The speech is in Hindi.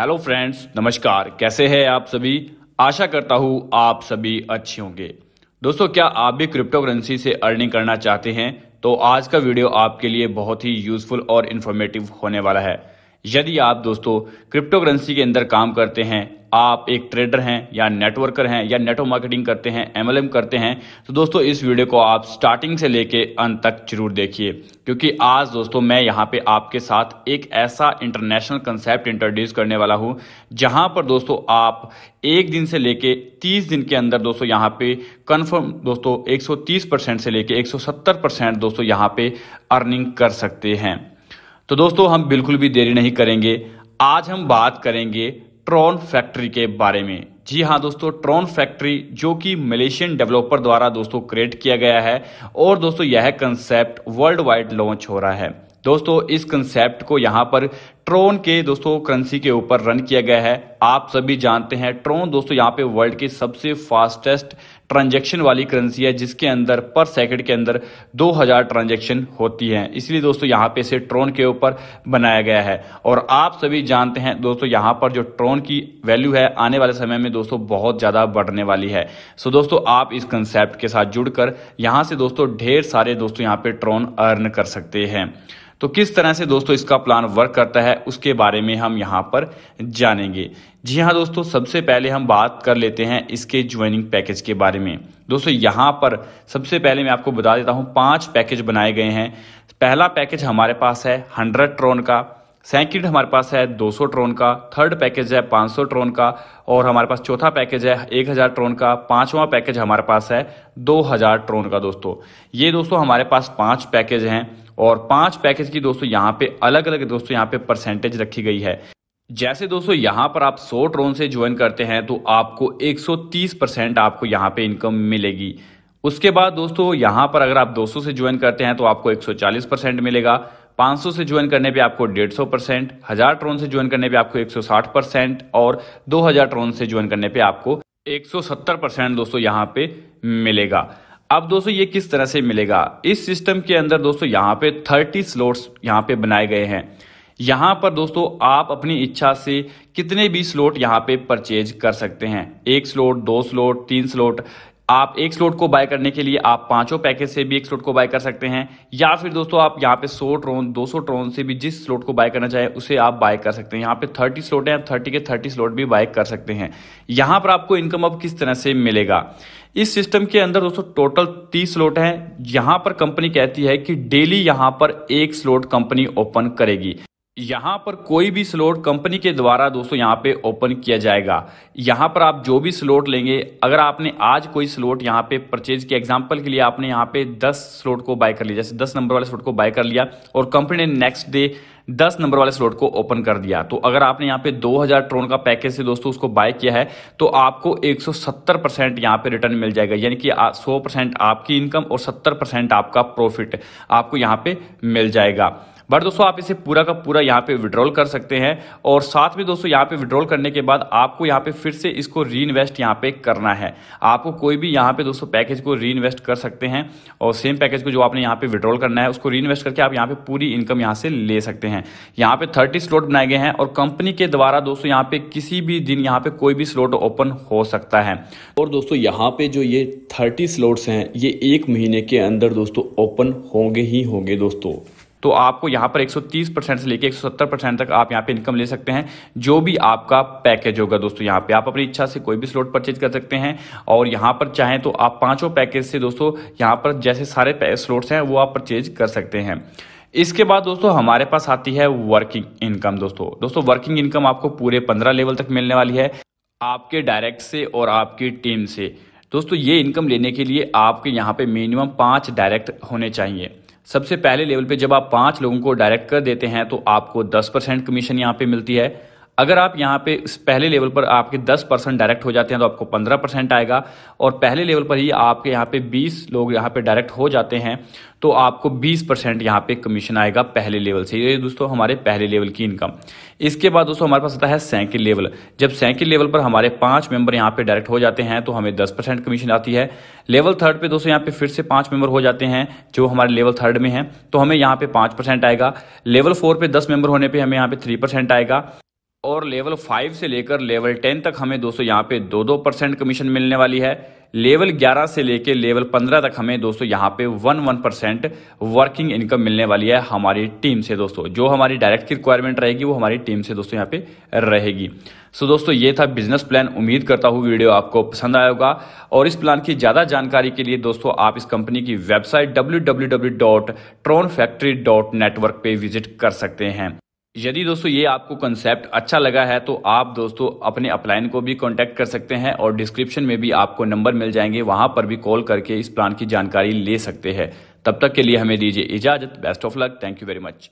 हेलो फ्रेंड्स नमस्कार कैसे हैं आप सभी आशा करता हूँ आप सभी अच्छे होंगे दोस्तों क्या आप भी क्रिप्टो करेंसी से अर्निंग करना चाहते हैं तो आज का वीडियो आपके लिए बहुत ही यूजफुल और इन्फॉर्मेटिव होने वाला है यदि आप दोस्तों क्रिप्टो करेंसी के अंदर काम करते हैं आप एक ट्रेडर हैं या नेटवर्कर हैं या नेटवर्क मार्केटिंग करते हैं एमएलएम करते हैं तो दोस्तों इस वीडियो को आप स्टार्टिंग से लेके अंत तक जरूर देखिए क्योंकि आज दोस्तों मैं यहाँ पे आपके साथ एक ऐसा इंटरनेशनल कंसेप्ट इंट्रोड्यूस करने वाला हूँ जहां पर दोस्तों आप एक दिन से लेके 30 दिन के अंदर दोस्तों यहाँ पे कन्फर्म दोस्तों 130 परसेंट से लेके 170 परसेंट दोस्तों यहाँ पे अर्निंग कर सकते हैं तो दोस्तों हम बिल्कुल भी देरी नहीं करेंगे आज हम बात करेंगे ट्रॉन फैक्ट्री के बारे में जी हाँ दोस्तों ट्रॉन फैक्ट्री जो कि मलेशियन डेवलपर द्वारा दोस्तों क्रिएट किया गया है और दोस्तों यह कंसेप्ट वर्ल्ड वाइड लॉन्च हो रहा है दोस्तों इस कंसेप्ट को यहाँ पर ट्रोन के दोस्तों करेंसी के ऊपर रन किया गया है आप सभी जानते हैं ट्रोन दोस्तों यहाँ पे वर्ल्ड के सबसे फास्टेस्ट ट्रांजेक्शन वाली करेंसी है जिसके अंदर पर सेकंड के अंदर 2000 ट्रांजेक्शन होती हैं इसलिए दोस्तों यहाँ पे इसे ट्रोन के ऊपर बनाया गया है और आप सभी जानते हैं दोस्तों यहाँ पर जो ट्रोन की वैल्यू है आने वाले समय में दोस्तों बहुत ज़्यादा बढ़ने वाली है सो दोस्तों आप इस कंसेप्ट के साथ जुड़कर यहाँ से दोस्तों ढेर सारे दोस्तों यहाँ पे ट्रोन अर्न कर सकते हैं तो किस तरह से दोस्तों इसका प्लान वर्क करता है उसके बारे में हम यहाँ पर जानेंगे जी हाँ दोस्तों सबसे पहले हम बात कर लेते हैं इसके ज्वाइनिंग पैकेज के बारे में दोस्तों यहाँ पर सबसे पहले मैं आपको बता देता हूँ पाँच पैकेज बनाए गए हैं पहला पैकेज हमारे पास है हंड्रेड ट्रोन का सेकेंड हमारे पास है 200 ट्रोन का थर्ड पैकेज है 500 ट्रोन का और हमारे पास चौथा पैकेज है 1000 ट्रोन का पांचवा पैकेज हमारे पास है 2000 ट्रोन का दोस्तों ये दोस्तों हमारे पास पांच पैकेज हैं और पांच पैकेज की दोस्तों यहाँ पे अलग अलग दोस्तों यहाँ पे परसेंटेज रखी गई है जैसे दोस्तों यहाँ पर आप 100 ट्रोन से ज्वाइन करते हैं तो आपको 130 परसेंट आपको यहाँ पे इनकम मिलेगी उसके बाद दोस्तों यहाँ पर अगर आप 200 से ज्वाइन करते हैं तो आपको 140 परसेंट मिलेगा 500 से ज्वाइन करने पे आपको 150 परसेंट हजार ट्रोन से ज्वाइन करने पे आपको 160 परसेंट और 2000 ट्रोन से ज्वाइन करने पे आपको 170 परसेंट दोस्तों यहाँ पे मिलेगा अब दोस्तों ये किस तरह से मिलेगा इस सिस्टम के अंदर दोस्तों यहाँ पे 30 स्लोट्स यहाँ पे बनाए गए हैं यहाँ पर दोस्तों आप अपनी इच्छा से कितने भी स्लोट यहाँ पे परचेज कर सकते हैं एक स्लोट दो स्लोट तीन स्लोट आप एक स्लॉट को बाय करने के लिए आप पांचों पैकेज से भी एक स्लॉट को बाय कर सकते हैं या फिर दोस्तों आप यहाँ पे सौ ट्रोन दो सौ ट्रोन से भी जिस स्लॉट को बाय करना चाहे उसे आप बाय कर सकते हैं यहाँ पे थर्टी स्लॉट हैं थर्टी के थर्टी स्लॉट भी बाय कर सकते हैं यहाँ पर आपको इनकम अब किस तरह से मिलेगा इस सिस्टम के अंदर दोस्तों टोटल तीस स्लॉट हैं यहां पर कंपनी कहती है कि डेली यहाँ पर एक स्लॉट कंपनी ओपन करेगी यहाँ पर कोई भी स्लॉट कंपनी के द्वारा दोस्तों यहाँ पे ओपन किया जाएगा यहाँ पर आप जो भी स्लॉट लेंगे अगर आपने आज कोई स्लॉट यहाँ पे परचेज किया एग्जांपल के लिए आपने यहाँ पे 10 स्लॉट को बाय कर लिया जैसे 10 नंबर वाले स्लॉट को बाय कर लिया और कंपनी ने नेक्स्ट डे 10 नंबर वाले स्लॉट को ओपन कर दिया तो अगर आपने यहाँ पे 2000 ट्रोन का पैकेज से दोस्तों उसको बाय किया है तो आपको 170 परसेंट यहाँ पे रिटर्न मिल जाएगा यानी कि 100 परसेंट आपकी इनकम और 70 परसेंट आपका प्रॉफिट आपको यहाँ पे मिल जाएगा बट दोस्तों आप इसे पूरा का पूरा यहाँ पे विड्रॉल कर सकते हैं और साथ में दोस्तों यहाँ पे विड्रॉल करने के बाद आपको यहाँ पे फिर से इसको री इन्वेस्ट यहाँ पे करना है आपको कोई भी यहाँ पे दोस्तों पैकेज को री इन्वेस्ट कर सकते हैं और सेम पैकेज को जो आपने यहाँ पे विड्रॉल करना है उसको री इन्वेस्ट करके आप यहाँ पे पूरी इनकम यहाँ से ले सकते हैं यहाँ पे थर्टी स्लॉट बनाए गए हैं और कंपनी के द्वारा दोस्तों यहाँ पे किसी भी दिन यहाँ पे कोई भी स्लॉट ओपन हो सकता है और दोस्तों यहाँ पे जो ये थर्टी स्लॉट्स हैं ये एक महीने के अंदर दोस्तों ओपन होंगे ही होंगे दोस्तों तो आपको यहाँ पर 130 परसेंट से लेकर 170 परसेंट तक आप यहाँ पे इनकम ले सकते हैं जो भी आपका पैकेज होगा दोस्तों यहाँ पे आप अपनी इच्छा से कोई भी स्लॉट परचेज कर सकते हैं और यहाँ पर चाहें तो आप पाँचों पैकेज से दोस्तों यहाँ पर जैसे सारे स्लॉट्स हैं वो आप परचेज कर सकते हैं इसके बाद दोस्तों हमारे पास आती है वर्किंग इनकम दोस्तों दोस्तों वर्किंग इनकम आपको पूरे पंद्रह लेवल तक मिलने वाली है आपके डायरेक्ट से और आपकी टीम से दोस्तों ये इनकम लेने के लिए आपके यहाँ पे मिनिमम पाँच डायरेक्ट होने चाहिए सबसे पहले लेवल पे जब आप पाँच लोगों को डायरेक्ट कर देते हैं तो आपको दस परसेंट कमीशन यहाँ पे मिलती है अगर आप यहाँ पे पहले लेवल पर आपके 10 परसेंट डायरेक्ट हो जाते हैं तो आपको 15 परसेंट आएगा और पहले लेवल पर ही आपके यहाँ पे 20 लोग यहाँ पे डायरेक्ट हो जाते हैं तो आपको 20 परसेंट यहाँ पे कमीशन आएगा पहले लेवल से ये दोस्तों हमारे पहले लेवल की इनकम इसके बाद दोस्तों हमारे पास आता है सेकेंड लेवल जब सेकेंड लेवल पर हमारे पाँच मेंबर यहाँ पे डायरेक्ट हो जाते हैं तो हमें दस परसेंट कमीशन आती है लेवल थर्ड पर दोस्तों यहाँ पे फिर से पाँच मेंबर हो जाते हैं जो हमारे लेवल थर्ड में हैं तो हमें यहाँ पे पाँच परसेंट आएगा लेवल फोर पे दस मेंबर होने पर हमें यहाँ पे थ्री परसेंट आएगा और लेवल फाइव से लेकर लेवल टेन तक हमें दोस्तों यहाँ पे दो दो परसेंट कमीशन मिलने वाली है लेवल 11 से लेकर लेवल 15 तक हमें दोस्तों यहाँ पे one one percent working income मिलने वाली है हमारी टीम से दोस्तों जो हमारी डायरेक्ट की रिक्वायरमेंट रहेगी वो हमारी टीम से दोस्तों यहाँ पे रहेगी सो दोस्तों ये था बिजनेस प्लान उम्मीद करता हूँ वीडियो आपको पसंद आया होगा और इस प्लान की ज़्यादा जानकारी के लिए दोस्तों आप इस कंपनी की वेबसाइट डब्ल्यू पे विजिट कर सकते हैं यदि दोस्तों ये आपको कंसेप्ट अच्छा लगा है तो आप दोस्तों अपने अपलाइन को भी कांटेक्ट कर सकते हैं और डिस्क्रिप्शन में भी आपको नंबर मिल जाएंगे वहां पर भी कॉल करके इस प्लान की जानकारी ले सकते हैं तब तक के लिए हमें दीजिए इजाजत best of luck thank you very much